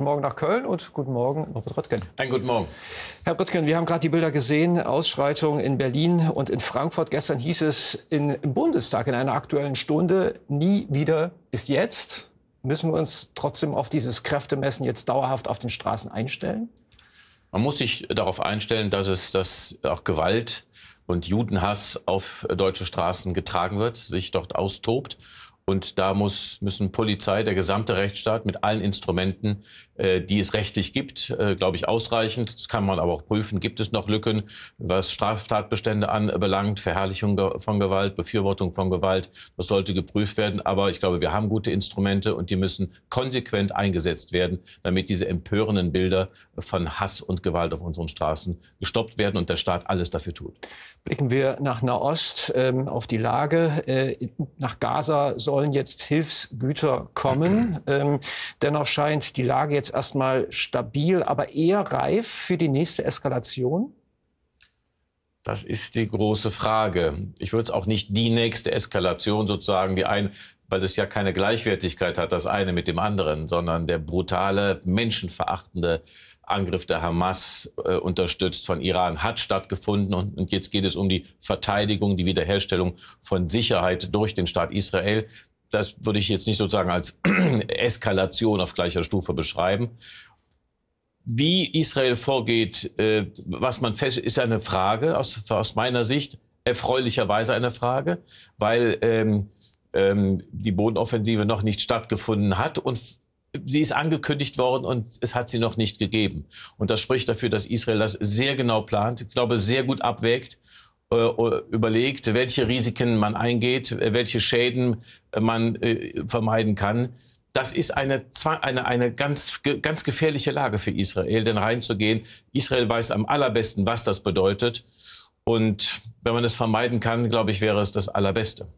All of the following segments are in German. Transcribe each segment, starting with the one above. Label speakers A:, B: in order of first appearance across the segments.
A: Guten Morgen nach Köln und guten Morgen, Norbert Röttgen. Einen guten Morgen. Herr Röttgen, wir haben gerade die Bilder gesehen, Ausschreitungen in Berlin und in Frankfurt. Gestern hieß es im Bundestag in einer aktuellen Stunde, nie wieder ist jetzt. Müssen wir uns trotzdem auf dieses Kräftemessen jetzt dauerhaft auf den Straßen einstellen?
B: Man muss sich darauf einstellen, dass es dass auch Gewalt und Judenhass auf deutsche Straßen getragen wird, sich dort austobt. Und da muss, müssen Polizei, der gesamte Rechtsstaat mit allen Instrumenten, äh, die es rechtlich gibt, äh, glaube ich, ausreichend. Das kann man aber auch prüfen. Gibt es noch Lücken, was Straftatbestände anbelangt, äh, Verherrlichung von Gewalt, Befürwortung von Gewalt? Das sollte geprüft werden. Aber ich glaube, wir haben gute Instrumente und die müssen konsequent eingesetzt werden, damit diese empörenden Bilder von Hass und Gewalt auf unseren Straßen gestoppt werden und der Staat alles dafür tut.
A: Blicken wir nach Nahost, äh, auf die Lage. Äh, nach Gaza soll sollen jetzt Hilfsgüter kommen. Ähm, dennoch scheint die Lage jetzt erstmal stabil, aber eher reif für die nächste Eskalation.
B: Das ist die große Frage. Ich würde es auch nicht die nächste Eskalation sozusagen, die ein, weil es ja keine Gleichwertigkeit hat, das eine mit dem anderen, sondern der brutale, menschenverachtende Angriff der Hamas, äh, unterstützt von Iran, hat stattgefunden. Und, und jetzt geht es um die Verteidigung, die Wiederherstellung von Sicherheit durch den Staat Israel. Das würde ich jetzt nicht sozusagen als Eskalation auf gleicher Stufe beschreiben. Wie Israel vorgeht, äh, was man fest, ist eine Frage aus, aus meiner Sicht, erfreulicherweise eine Frage, weil ähm, ähm, die Bodenoffensive noch nicht stattgefunden hat und sie ist angekündigt worden und es hat sie noch nicht gegeben. Und das spricht dafür, dass Israel das sehr genau plant, ich glaube, sehr gut abwägt äh, äh, überlegt, welche Risiken man eingeht, äh, welche Schäden man vermeiden kann. Das ist eine, eine, eine ganz, ganz gefährliche Lage für Israel, denn reinzugehen, Israel weiß am allerbesten, was das bedeutet. Und wenn man es vermeiden kann, glaube ich, wäre es das Allerbeste.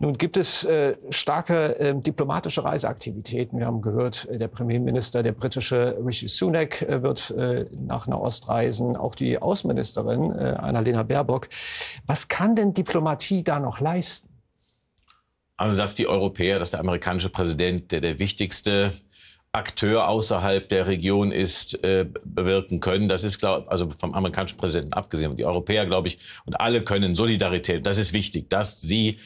A: Nun gibt es äh, starke äh, diplomatische Reiseaktivitäten. Wir haben gehört, äh, der Premierminister, der britische Rishi Sunak äh, wird äh, nach Nahost reisen, auch die Außenministerin äh, Annalena Baerbock. Was kann denn Diplomatie da noch leisten?
B: Also, dass die Europäer, dass der amerikanische Präsident, der der wichtigste Akteur außerhalb der Region ist, äh, bewirken können. Das ist, glaube also vom amerikanischen Präsidenten abgesehen, die Europäer, glaube ich, und alle können Solidarität, das ist wichtig, dass sie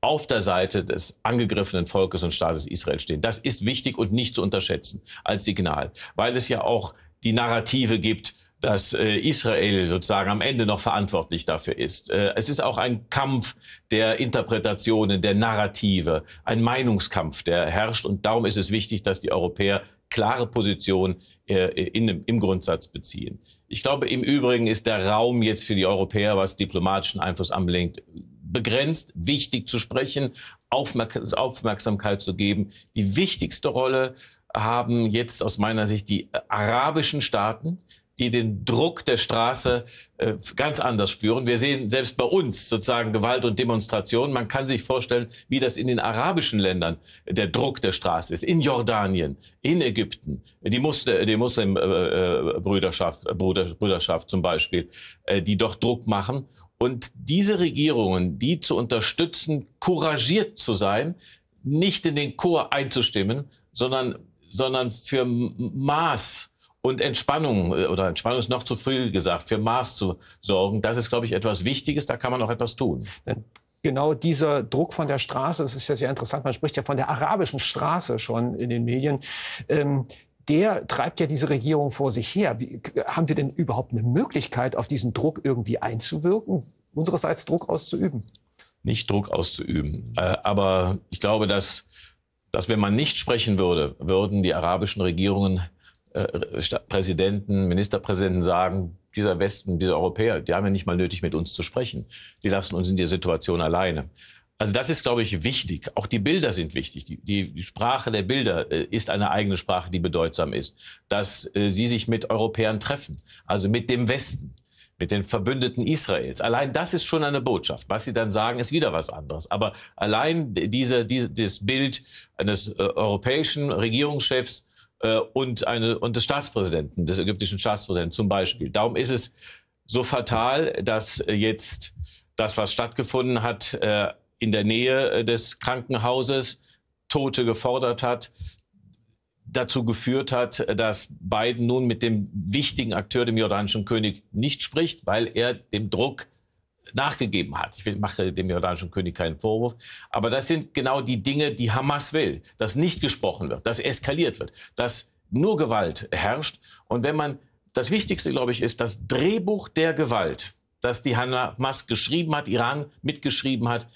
B: auf der Seite des angegriffenen Volkes und Staates Israel stehen. Das ist wichtig und nicht zu unterschätzen als Signal, weil es ja auch die Narrative gibt, dass äh, Israel sozusagen am Ende noch verantwortlich dafür ist. Äh, es ist auch ein Kampf der Interpretationen, der Narrative, ein Meinungskampf, der herrscht. Und darum ist es wichtig, dass die Europäer klare Position äh, im Grundsatz beziehen. Ich glaube, im Übrigen ist der Raum jetzt für die Europäer, was diplomatischen Einfluss anbelangt, begrenzt wichtig zu sprechen, Aufmerksamkeit zu geben. Die wichtigste Rolle haben jetzt aus meiner Sicht die arabischen Staaten, die den Druck der Straße äh, ganz anders spüren. Wir sehen selbst bei uns sozusagen Gewalt und Demonstrationen. Man kann sich vorstellen, wie das in den arabischen Ländern der Druck der Straße ist. In Jordanien, in Ägypten, die, äh, Muslim, die Muslimbrüderschaft äh, äh Bruder, Bruderschaft zum Beispiel, äh, die doch Druck machen. Und diese Regierungen, die zu unterstützen, couragiert zu sein, nicht in den Chor einzustimmen, sondern, sondern für Maß und Entspannung äh, oder Entspannung ist noch zu früh gesagt, für Maß zu sorgen, das ist, glaube ich, etwas Wichtiges, da kann man auch etwas tun. Genau dieser
A: Druck von der Straße, das ist ja sehr interessant, man spricht ja von der arabischen Straße schon in den Medien. Ähm, der treibt ja diese Regierung vor sich her. Wie, äh, haben wir denn überhaupt eine Möglichkeit, auf diesen Druck irgendwie einzuwirken, unsererseits Druck auszuüben?
B: Nicht Druck auszuüben. Äh, aber ich glaube, dass, dass wenn man nicht sprechen würde, würden die arabischen Regierungen äh, äh, Präsidenten, Ministerpräsidenten sagen, dieser Westen, diese Europäer, die haben ja nicht mal nötig, mit uns zu sprechen. Die lassen uns in der Situation alleine. Also das ist, glaube ich, wichtig. Auch die Bilder sind wichtig. Die, die Sprache der Bilder äh, ist eine eigene Sprache, die bedeutsam ist. Dass äh, sie sich mit Europäern treffen, also mit dem Westen, mit den Verbündeten Israels. Allein das ist schon eine Botschaft. Was sie dann sagen, ist wieder was anderes. Aber allein diese, diese, dieses Bild eines äh, europäischen Regierungschefs, äh, und, eine, und des Staatspräsidenten, des ägyptischen Staatspräsidenten zum Beispiel. Darum ist es so fatal, dass äh, jetzt das, was stattgefunden hat, äh, in der Nähe des Krankenhauses Tote gefordert hat, dazu geführt hat, dass Biden nun mit dem wichtigen Akteur, dem jordanischen König, nicht spricht, weil er dem Druck nachgegeben hat. Ich mache dem jordanischen König keinen Vorwurf. Aber das sind genau die Dinge, die Hamas will, dass nicht gesprochen wird, dass eskaliert wird, dass nur Gewalt herrscht. Und wenn man, das Wichtigste, glaube ich, ist das Drehbuch der Gewalt, das die Hamas geschrieben hat, Iran mitgeschrieben hat,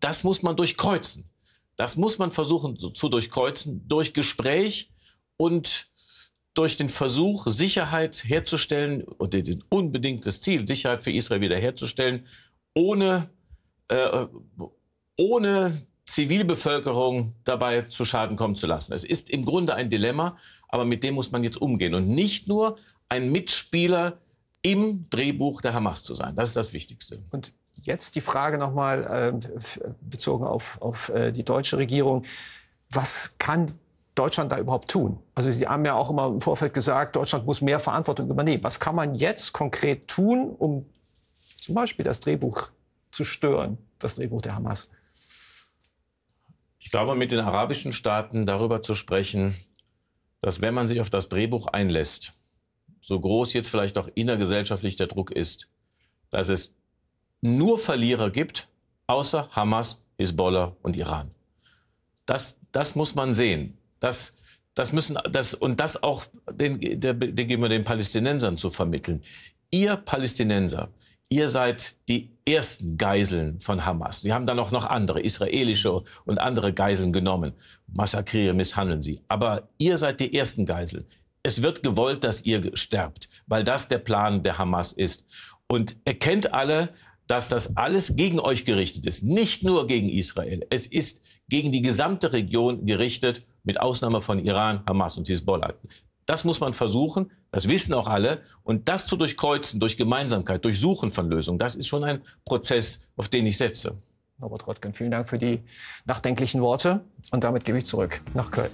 B: das muss man durchkreuzen. Das muss man versuchen zu durchkreuzen durch Gespräch und durch den Versuch, Sicherheit herzustellen, und unbedingt das Ziel, Sicherheit für Israel wiederherzustellen, ohne, äh, ohne Zivilbevölkerung dabei zu Schaden kommen zu lassen. Es ist im Grunde ein Dilemma, aber mit dem muss man jetzt umgehen und nicht nur ein Mitspieler im Drehbuch der Hamas zu sein. Das ist das Wichtigste. Und
A: jetzt die Frage nochmal äh, bezogen auf, auf äh, die deutsche Regierung. Was kann Deutschland da überhaupt tun? Also Sie haben ja auch immer im Vorfeld gesagt, Deutschland muss mehr Verantwortung übernehmen. Was kann man jetzt konkret tun, um zum Beispiel das Drehbuch zu stören, das Drehbuch der Hamas?
B: Ich glaube, mit den arabischen Staaten darüber zu sprechen, dass wenn man sich auf das Drehbuch einlässt, so groß jetzt vielleicht auch innergesellschaftlich der Druck ist, dass es nur Verlierer gibt, außer Hamas, Hisbollah und Iran. Das, das muss man sehen. Das, das müssen, das, und das auch den, der, den geben wir den Palästinensern zu vermitteln. Ihr Palästinenser, ihr seid die ersten Geiseln von Hamas. Sie haben dann auch noch andere, israelische und andere Geiseln genommen. Massakrieren, misshandeln sie. Aber ihr seid die ersten Geiseln. Es wird gewollt, dass ihr sterbt, weil das der Plan der Hamas ist. Und erkennt alle, dass das alles gegen euch gerichtet ist. Nicht nur gegen Israel. Es ist gegen die gesamte Region gerichtet mit Ausnahme von Iran, Hamas und Hisbollah. Das muss man versuchen, das wissen auch alle. Und das zu durchkreuzen, durch Gemeinsamkeit, durch Suchen von Lösungen, das ist schon ein Prozess, auf den ich setze.
A: Robert Röttgen, vielen Dank für die nachdenklichen Worte. Und damit gebe ich zurück nach Köln.